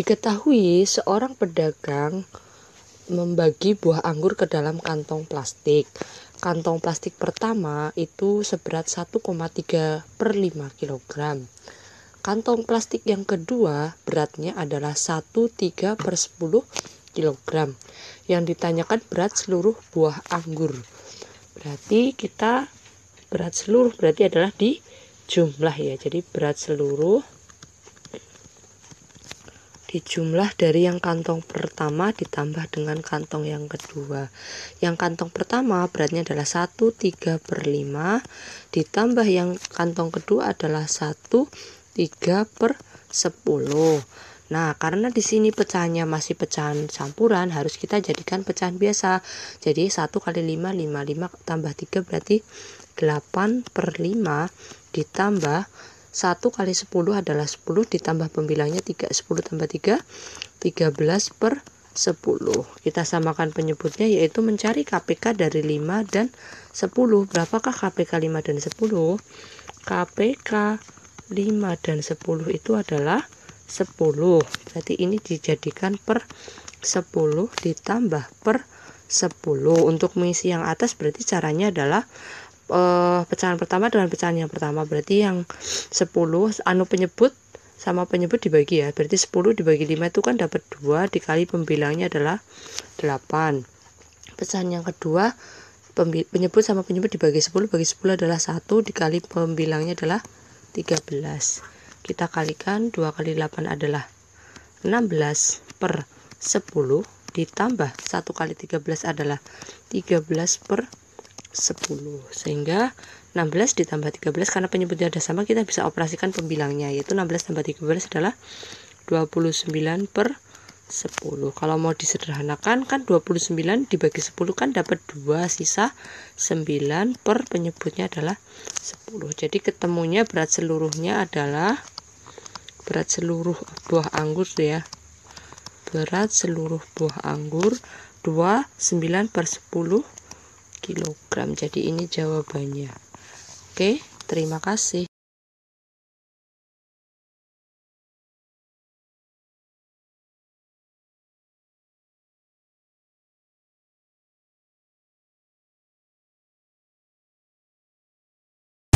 Diketahui seorang pedagang membagi buah anggur ke dalam kantong plastik. Kantong plastik pertama itu seberat 1,3 per 5 kg. Kantong plastik yang kedua beratnya adalah 13 per 10 kg. Yang ditanyakan berat seluruh buah anggur. Berarti kita berat seluruh berarti adalah di jumlah ya. Jadi berat seluruh dijumlah dari yang kantong pertama ditambah dengan kantong yang kedua. Yang kantong pertama beratnya adalah 1, 3 per 5, ditambah yang kantong kedua adalah 1, 3 per 10. Nah, karena di sini pecahannya masih pecahan campuran, harus kita jadikan pecahan biasa. Jadi 1 kali 5, 5, 5 tambah 3 berarti 8 per 5 ditambah 1 kali 10 adalah 10 ditambah pembilangnya 3 10 tambah 3 13 per 10 kita samakan penyebutnya yaitu mencari KPK dari 5 dan 10 berapakah KPK 5 dan 10 KPK 5 dan 10 itu adalah 10 berarti ini dijadikan per 10 ditambah per 10 untuk mengisi yang atas berarti caranya adalah uh, pecahan pertama dengan pecahan yang pertama berarti yang 10 anu penyebut sama penyebut dibagi ya berarti 10 dibagi 5 itu kan dapat 2 dikali pembilangnya adalah 8 pecahan yang kedua penyebut sama penyebut dibagi 10 bagi 10 adalah 1 dikali pembilangnya adalah 13 kita kalikan 2 kali 8 adalah 16 per 10 ditambah 1 kali 13 adalah 13 per 10 sehingga 16 ditambah 13 karena penyebutnya ada sama kita bisa operasikan pembilangnya yaitu 16 tambah 13 adalah 29 per 10 kalau mau disederhanakan kan 29 dibagi 10 kan dapat 2 sisa 9 per penyebutnya adalah 10 jadi ketemunya berat seluruhnya adalah berat seluruh buah anggur ya berat seluruh buah anggur 29 per 10 kg jadi ini jawabannya oke terima kasih